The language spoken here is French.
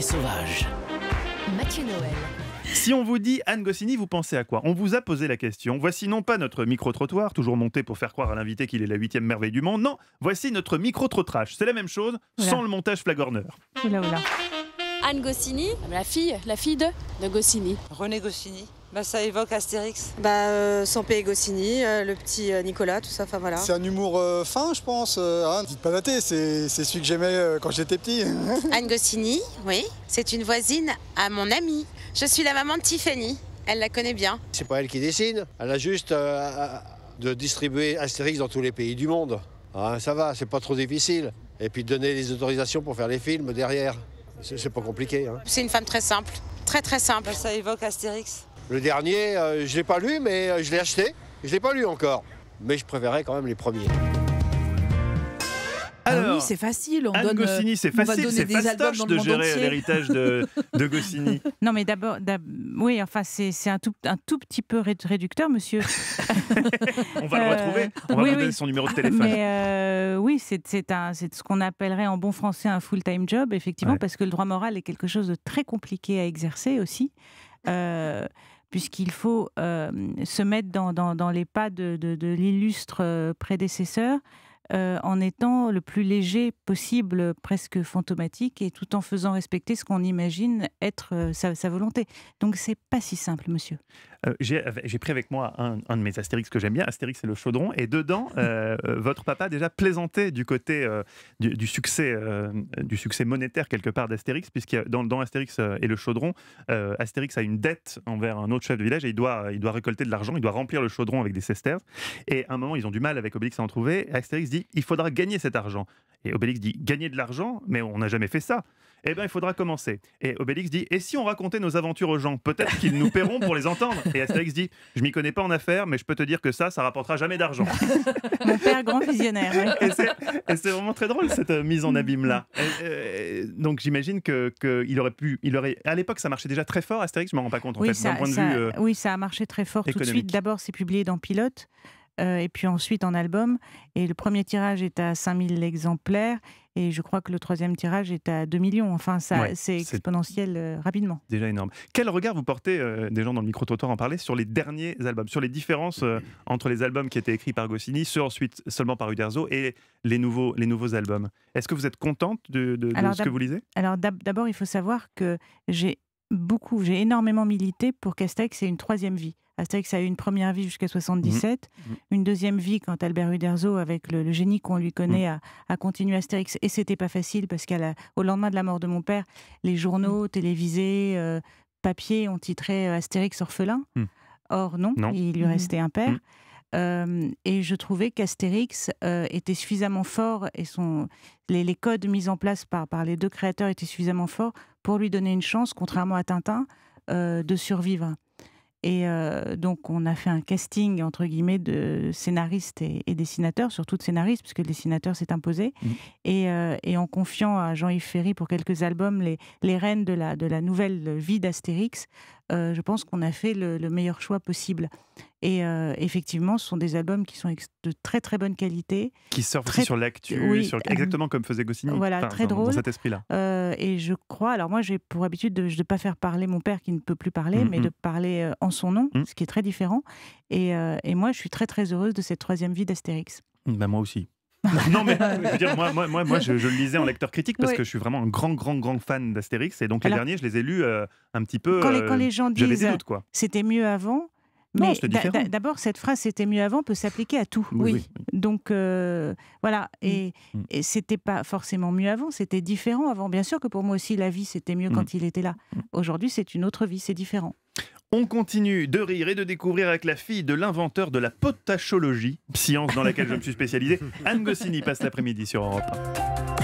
sauvage. Mathieu Noël. Si on vous dit Anne Goscinny, vous pensez à quoi On vous a posé la question. Voici non pas notre micro-trottoir, toujours monté pour faire croire à l'invité qu'il est la huitième merveille du monde. Non, voici notre micro-trottrage. C'est la même chose, sans le montage flagorneur. Anne Goscinny, la fille, la fille de, de René Goscinny. Bah, ça évoque Astérix. Bah, euh, Sampé et Goscinny, euh, le petit euh, Nicolas, tout ça, enfin voilà. C'est un humour euh, fin, je pense. un hein. dites pas c'est celui que j'aimais quand j'étais petit. Anne Goscinny, oui, c'est une voisine à mon ami. Je suis la maman de Tiffany, elle la connaît bien. C'est pas elle qui dessine, elle a juste de distribuer Astérix dans tous les pays du monde. Hein, ça va, c'est pas trop difficile. Et puis donner les autorisations pour faire les films derrière. C'est pas compliqué. Hein. C'est une femme très simple, très très simple. Bah, ça évoque Astérix. Le dernier, euh, je ne l'ai pas lu, mais euh, je l'ai acheté. Je ne l'ai pas lu encore. Mais je préférais quand même les premiers. Ah Alors, oui, c'est facile. On euh, Goscinny, c'est facile, c'est fastoche de gérer l'héritage de, de, Goscinny. Non, mais d'abord, oui, enfin, c'est un tout, un tout petit peu réducteur, monsieur. on va le retrouver, on va oui, donner son numéro de téléphone. Mais oui, c'est ce qu'on appellerait en bon français un full-time job, effectivement, parce que le droit moral est quelque chose de très compliqué à exercer aussi. Euh, puisqu'il faut euh, se mettre dans, les pas de l'illustre euh, prédécesseur euh, en étant le plus léger possible, presque fantomatique, et tout en faisant respecter ce qu'on imagine être euh, sa, volonté. Donc c'est pas si simple, monsieur. Euh, j'ai pris avec moi un, de mes Astérix que j'aime bien. Astérix, et le chaudron. Et dedans, votre papa déjà plaisantait du côté du, succès, du succès monétaire quelque part d'Astérix, puisque dans, dans, Astérix et le chaudron, Astérix a une dette envers un autre chef de village et il doit, il doit récolter de l'argent, il doit remplir le chaudron avec des sesterces. Et à un moment, ils ont du mal avec Obélix à en trouver. Astérix dit il faudra gagner cet argent. Et Obélix dit gagner de l'argent, mais on n'a jamais fait ça. Eh bien, il faudra commencer. Et Obélix dit Et si on racontait nos aventures aux gens Peut-être qu'ils nous paieront pour les entendre. Et Astérix dit Je m'y connais pas en affaires, mais je peux te dire que ça, ça rapportera jamais d'argent. Mon père, grand visionnaire. Et c'est vraiment très drôle, cette euh, mise en abîme-là. Euh, donc, j'imagine qu'il aurait pu. Il aurait, à l'époque, ça marchait déjà très fort, Astérix, je me rends pas compte. oui, ça, point vue, euh, oui, ça a marché très fort tout de suite. D'abord, c'est publié dans Pilote. Euh, et puis ensuite en album. Et le premier tirage est à 5000 exemplaires, et je crois que le troisième tirage est à 2 millions. Enfin, ça, c'est exponentiel euh, rapidement. Déjà énorme. Quel regard vous portez, euh, des gens dans le micro-trottoir en parlaient, sur les derniers albums, sur les différences entre les albums qui étaient écrits par Goscinny, ceux ensuite seulement par Uderzo, et les nouveaux, les nouveaux albums Est-ce que vous êtes contente de, ce que vous lisez Alors d'abord, il faut savoir que j'ai beaucoup, j'ai énormément milité pour qu'Astérix ait une troisième vie. Astérix a eu une première vie jusqu'à 77, mmh. mmh. une deuxième vie quand Albert Uderzo, avec le, génie qu'on lui connaît, mmh. a, continué Astérix. Et c'était pas facile parce qu'au lendemain de la mort de mon père, les journaux télévisés, papiers euh, papier ont titré euh, Astérix orphelin. Or, non, il lui restait un père. Euh, et je trouvais qu'Astérix était suffisamment fort et les, codes mis en place par les deux créateurs étaient suffisamment forts pour lui donner une chance, contrairement à Tintin, euh, de survivre. Et euh, donc, on a fait un casting, entre guillemets, de scénaristes et, dessinateurs, surtout de scénaristes, puisque le dessinateur s'est imposé. Mmh. Euh, et, en confiant à Jean-Yves Ferry pour quelques albums les, les rênes de la, de la nouvelle vie d'Astérix, euh, je pense qu'on a fait le, meilleur choix possible. Et euh, effectivement, ce sont des albums qui sont de très très bonne qualité. Qui sortent sur l'actu, euh, exactement comme faisait Goscinny. Voilà, très dans, drôle. cet esprit-là. et je crois, alors moi j'ai pour habitude de ne pas faire parler mon père qui ne peut plus parler, mmh, mais de mmh. parler en son nom, mmh. ce qui est très différent. Et, moi je suis très très heureuse de cette troisième vie d'Astérix. Ben moi aussi. non mais je moi, je, le lisais en lecteur critique parce que je suis vraiment un grand grand grand fan d'Astérix et donc les derniers je les ai lus euh, un petit peu. Quand les, euh, gens disent quoi. c'était mieux avant, mais d'abord, cette phrase c'était mieux avant peut s'appliquer à tout. Oui. Donc euh, voilà, mm. Mm. et, c'était pas forcément mieux avant, c'était différent avant. Bien sûr que pour moi aussi, la vie c'était mieux mm. quand il était là. Aujourd'hui, c'est une autre vie, c'est différent. On continue de rire et de découvrir avec la fille de l'inventeur de la potachologie, science dans laquelle je me suis spécialisé. Anne Goscinny passe l'après-midi sur Europe